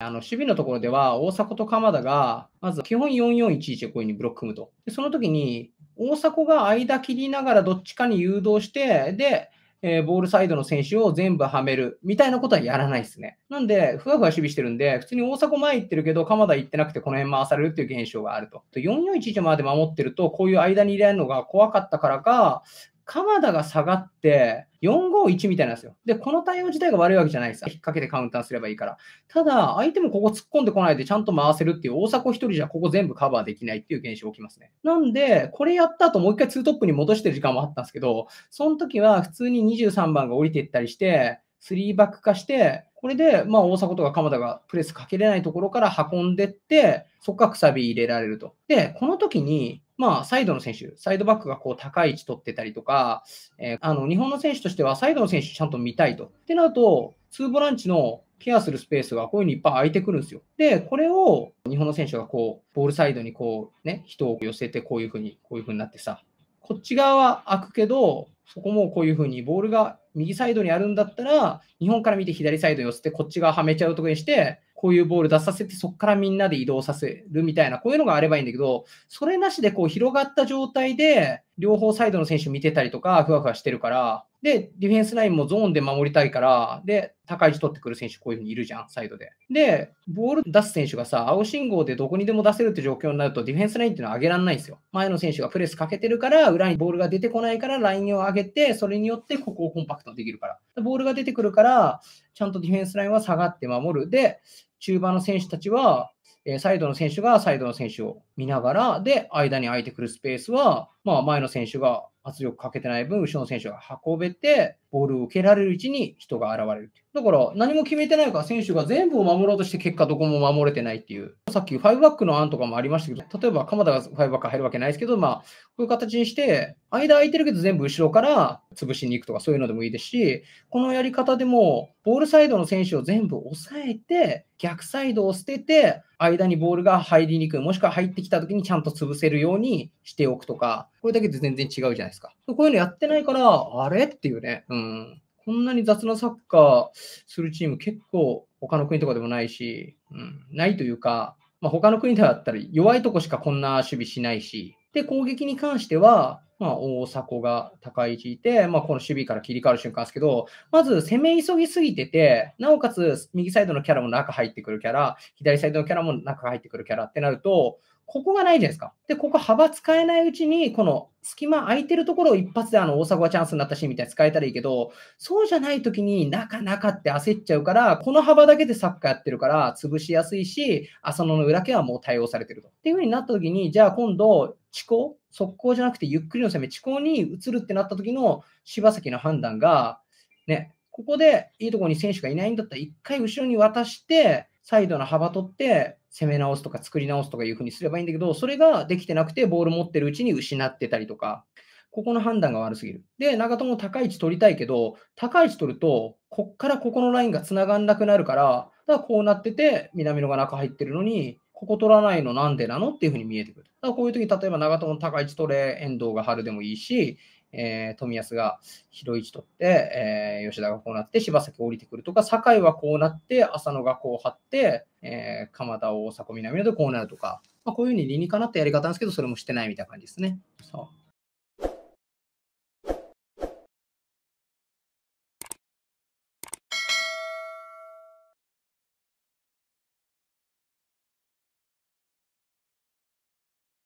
あの守備のところでは、大迫と鎌田が、まず基本4411でこういうふうにブロック組むと。でその時に、大迫が間切りながらどっちかに誘導して、で、えー、ボールサイドの選手を全部はめるみたいなことはやらないですね。なんで、ふわふわ守備してるんで、普通に大迫前行ってるけど、鎌田行ってなくて、この辺回されるっていう現象があると。4 4 1 1まで守ってると、こういう間に入れられるのが怖かったからか、鎌田が下がって、451みたいなんですよ。で、この対応自体が悪いわけじゃないです。引っ掛けてカウンターすればいいから。ただ、相手もここ突っ込んでこないでちゃんと回せるっていう、大迫1人じゃここ全部カバーできないっていう現象起きますね。なんで、これやった後もう一回2トップに戻してる時間もあったんですけど、その時は普通に23番が降りていったりして、3バック化して、これで、まあ、大迫とか鎌田がプレスかけれないところから運んでって、そっからくさび入れられると。で、この時に、まあ、サイドの選手、サイドバックがこう高い位置取ってたりとか、えー、あの日本の選手としてはサイドの選手ちゃんと見たいと。ってなると、ツーボランチのケアするスペースがこういうふうにいっぱい空いてくるんですよ。で、これを日本の選手がこう、ボールサイドにこう、ね、人を寄せてこういうふうに、こういうふうになってさ、こっち側は空くけど、そこもこういうふうにボールが右サイドにあるんだったら、日本から見て左サイド寄せて、こっち側はめちゃうとこにして、こういうボール出させて、そこからみんなで移動させるみたいな、こういうのがあればいいんだけど、それなしでこう広がった状態で、両方サイドの選手見てたりとか、ふわふわしてるから、で、ディフェンスラインもゾーンで守りたいから、で、高い位置取ってくる選手、こういうふうにいるじゃん、サイドで。で、ボール出す選手がさ、青信号でどこにでも出せるって状況になると、ディフェンスラインっていうのは上げられないんですよ。前の選手がプレスかけてるから、裏にボールが出てこないから、ラインを上げて、それによってここをコンパクトにできるから。ボールが出てくるから、ちゃんとディフェンスラインは下がって守る。で、中盤の選手たちは、えサイドの選手がサイドの選手を見ながら、で、間に空いてくるスペースは、まあ、前の選手が圧力かけてない分、後ろの選手が運べて、ボールを受けられるうちに人が現れるという。だから何も決めてないから選手が全部を守ろうとして結果どこも守れてないっていう。さっき5バックの案とかもありましたけど、例えば鎌田が5バック入るわけないですけど、まあ、こういう形にして、間空いてるけど全部後ろから潰しに行くとかそういうのでもいいですし、このやり方でも、ボールサイドの選手を全部抑えて、逆サイドを捨てて、間にボールが入りにくい、もしくは入ってきた時にちゃんと潰せるようにしておくとか、これだけで全然違うじゃないですか。こういうのやってないから、あれっていうね。うん。こんなに雑なサッカーするチーム結構他の国とかでもないし、うん、ないというか、まあ、他の国だったら弱いとこしかこんな守備しないし、で、攻撃に関しては、まあ、大迫が高い位置いて、まあ、この守備から切り替わる瞬間ですけど、まず攻め急ぎすぎてて、なおかつ右サイドのキャラも中入ってくるキャラ、左サイドのキャラも中入ってくるキャラってなると、ここがないじゃないですか。で、ここ幅使えないうちに、この隙間空いてるところを一発であの大迫がチャンスになったシーンみたいに使えたらいいけど、そうじゃない時になかなかって焦っちゃうから、この幅だけでサッカーやってるから潰しやすいし、浅野の裏系はもう対応されてると。っていう風になった時に、じゃあ今度、遅行、速攻じゃなくてゆっくりの攻め、遅行に移るってなった時の柴崎の判断が、ね、ここでいいところに選手がいないんだったら、一回後ろに渡して、サイドの幅取って攻め直すとか作り直すとかいうふうにすればいいんだけど、それができてなくて、ボール持ってるうちに失ってたりとか、ここの判断が悪すぎる。で、長友高い位置取りたいけど、高い位置取ると、こっからここのラインがつながんなくなるから、だからこうなってて、南野が中入ってるのに、ここ取らないのなんでなのっていうふうに見えてくる。だからこういう時、例えば長友高い位置取れ、遠藤が春でもいいし、えー、冨安が広置取って、えー、吉田がこうなって、柴崎降りてくるとか、酒井はこうなって、浅野がこう張って、えー、鎌田大迫南野でこうなるとか、まあ、こういうふうに理にかなったやり方なんですけど、それもしてないみたいな感じですね。そう